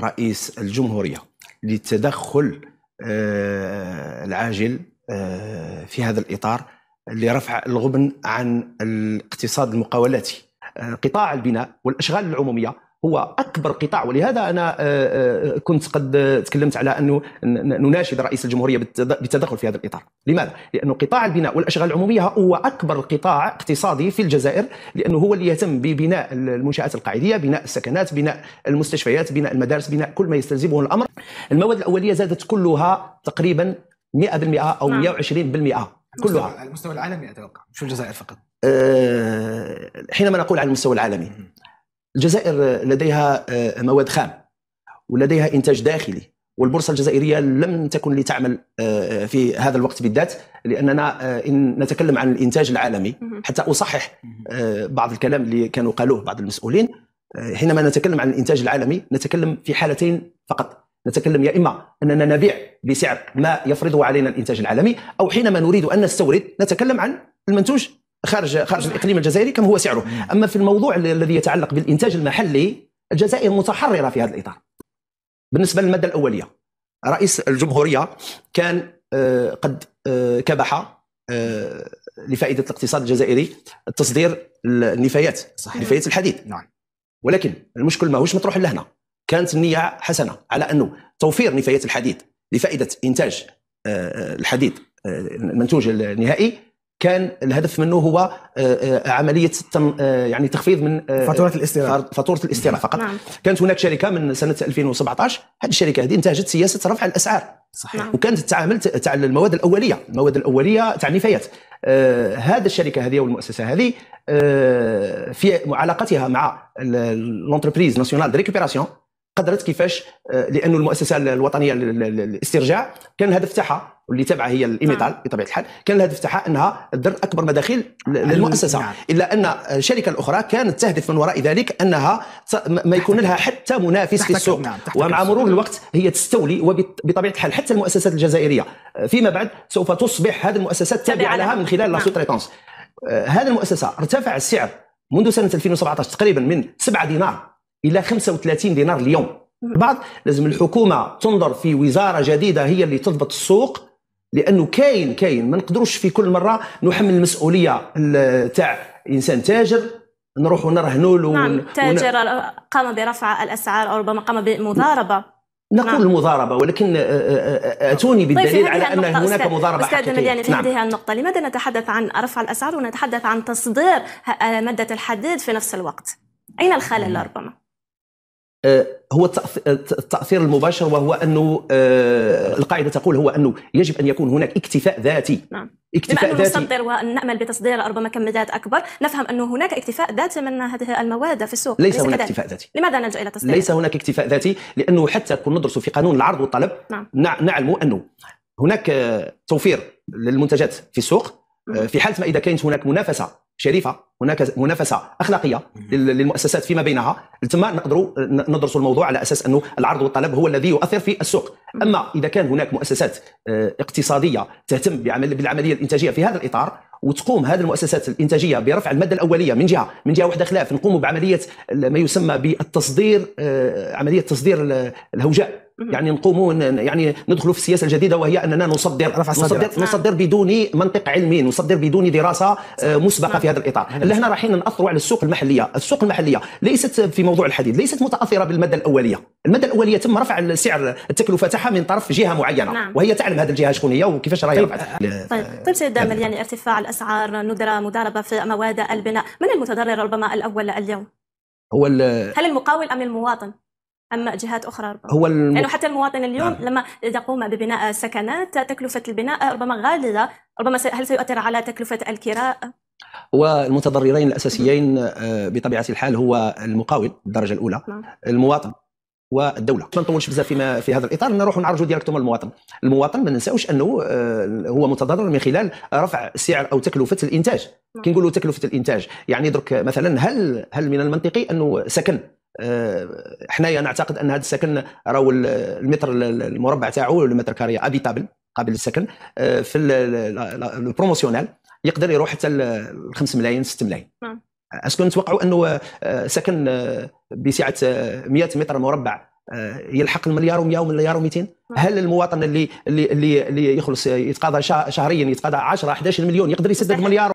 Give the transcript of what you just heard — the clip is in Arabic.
رئيس الجمهوريه للتدخل آه، العاجل آه، في هذا الاطار لرفع الغبن عن الاقتصاد المقاولاتي آه، قطاع البناء والاشغال العموميه هو اكبر قطاع ولهذا انا آه، آه، كنت قد تكلمت على انه نناشد رئيس الجمهوريه بالتدخل في هذا الاطار، لماذا؟ لانه قطاع البناء والاشغال العموميه هو اكبر قطاع اقتصادي في الجزائر لانه هو اللي يهتم ببناء المنشات القاعديه، بناء السكنات، بناء المستشفيات، بناء المدارس، بناء كل ما يستلزمه الامر. المواد الاوليه زادت كلها تقريبا 100% او 120% نعم. كلها على المستوى العالمي اتوقع مش الجزائر فقط. آه، حينما نقول على المستوى العالمي الجزائر لديها آه، مواد خام ولديها انتاج داخلي والبورصه الجزائريه لم تكن لتعمل آه، آه، في هذا الوقت بالذات لاننا ان نتكلم عن الانتاج العالمي حتى اصحح بعض الكلام اللي كانوا قالوه بعض المسؤولين حينما نتكلم عن الانتاج العالمي نتكلم في حالتين فقط نتكلم يا اما اننا نبيع بسعر ما يفرضه علينا الانتاج العالمي او حينما نريد ان نستورد نتكلم عن المنتوج خارج خارج الاقليم الجزائري كم هو سعره اما في الموضوع الذي يتعلق بالانتاج المحلي الجزائر متحرره في هذا الاطار بالنسبه للماده الاوليه رئيس الجمهوريه كان آه، قد آه، كبح آه، لفائده الاقتصاد الجزائري تصدير النفايات صحيح. نفايات الحديد نعم ولكن المشكل ماهوش مطروح لهنا كانت النيه حسنه على انه توفير نفايات الحديد لفائده انتاج الحديد المنتوج النهائي كان الهدف منه هو آه، آه، عمليه آه، يعني تخفيض من فاتوره الاستيراد فاتوره الاستيراد نعم. فقط نعم. كانت هناك شركه من سنه 2017 هذه الشركه هذه انتهجت سياسه رفع الاسعار صحيح نعم. وكانت تتعامل تاع المواد الاوليه المواد الاوليه تاع النفايات آه هذا الشركه هذه والمؤسسه هذه آه في علاقتها مع لونتربريز ناسيونال دي ريكوبيراسيون قدرت كيفاش لانه المؤسسه الوطنيه للاسترجاع كان الهدف تاعها واللي تبعها هي الايميتال نعم. بطبيعه الحال كان الهدف تاعها انها تدر اكبر مداخيل للمؤسسه نعم. الا ان الشركه الاخرى كانت تهدف من وراء ذلك انها ما يكون لها حتى منافس في السوق نعم. ومع مرور الوقت هي تستولي وبطبيعه الحال حتى المؤسسات الجزائريه فيما بعد سوف تصبح هذه المؤسسات تابعه لها من خلال لا نعم. سوتريتونس آه، هذه المؤسسه ارتفع السعر منذ سنه 2017 تقريبا من 7 دينار الى 35 دينار اليوم بعض لازم الحكومه تنظر في وزاره جديده هي اللي تضبط السوق لانه كاين كاين ما نقدروش في كل مره نحمل المسؤوليه تاع انسان تاجر نروحوا نرهنوا له نعم تاجر ون... قام برفع الاسعار او ربما قام بمضاربه نقول نعم. مضاربه ولكن آه، آه، آه، اتوني طيب، بالدليل طيب على ان هناك مضاربه استاذ حقيقيه يعني في نعم. هذه النقطه لماذا نتحدث عن رفع الاسعار ونتحدث عن تصدير ماده الحديد في نفس الوقت اين الخلل ربما آه، هو آه، التاثير المباشر وهو انه آه، القاعده تقول هو انه يجب ان يكون هناك اكتفاء ذاتي نعم اكتفاء بما أنه ذاتي نصدر ونامل بتصدير ربما كميات اكبر نفهم انه هناك اكتفاء ذاتي من هذه المواد في السوق ليس, ليس هناك اكتفاء ذاتي لماذا نلجا الى تصدير ليس هناك اكتفاء ذاتي لانه حتى كون ندرس في قانون العرض والطلب نعم. نعلم انه هناك توفير للمنتجات في السوق نعم. في حاله ما اذا كانت هناك منافسه شريفه هناك منافسه اخلاقيه للمؤسسات فيما بينها ثم نقدروا ندرسوا الموضوع على اساس انه العرض والطلب هو الذي يؤثر في السوق اما اذا كان هناك مؤسسات آه، اقتصاديه تهتم بالعمليه الانتاجيه في هذا الاطار وتقوم هذه المؤسسات الانتاجيه برفع الماده الاوليه من جهه من جهه واحده خلاف نقوم بعمليه ما يسمى بالتصدير آه، عمليه تصدير الهوجاء يعني نقوموا يعني ندخلوا في السياسه الجديده وهي اننا نصدر رفع نصدر, نعم. نصدر بدون منطق علمي نصدر بدون دراسه آه، مسبقه في نعم. هذا الاطار نعم. لهنا رايحين ناثروا على السوق المحليه السوق المحليه ليست في موضوع الحديد ليست متاثره بالماده الاوليه الماده الاوليه تم رفع السعر التكلفه تاعها من طرف جهه معينه نعم. وهي تعلم هذه الجهه شكون هي وكيفاش راهي طيب رفعت آه، طيب طيب سيد دامل يعني ارتفاع الاسعار ندرة مضاربه في مواد البناء من المتضرر ربما الاول اليوم هو هل المقاول ام المواطن اما جهات اخرى ربما هو الم... يعني حتى المواطن اليوم نعم. لما تقوم ببناء سكنات تكلفه البناء ربما غاليه ربما هل سيؤثر على تكلفه الكراء والمتضررين الاساسيين نعم. آه، بطبيعه الحال هو المقاول الدرجه الاولى نعم. المواطن والدوله ما نطولش بزاف فيما في هذا الاطار نروح نعرجوا ديريكتوم المواطن المواطن ما ننساوش انه آه، هو متضرر من خلال رفع سعر او تكلفه الانتاج نعم. كي نقولوا تكلفه الانتاج يعني درك مثلا هل هل من المنطقي انه سكن آه، حنايا نعتقد ان هذا السكن راهو المتر المربع تاعو ولا المتر كاري ابيتابل قابل للسكن آه، في البروموسيونال يقدر يروح حتى ل 5 ملايين 6 ملايين آه. اسكو نتوقعوا انه سكن بسعه 100 متر مربع يلحق المليار و100 ومليار و200 هل المواطن اللي اللي اللي يخلص يتقاضى شهريا يتقاضى 10 11 مليون يقدر يسدد مليار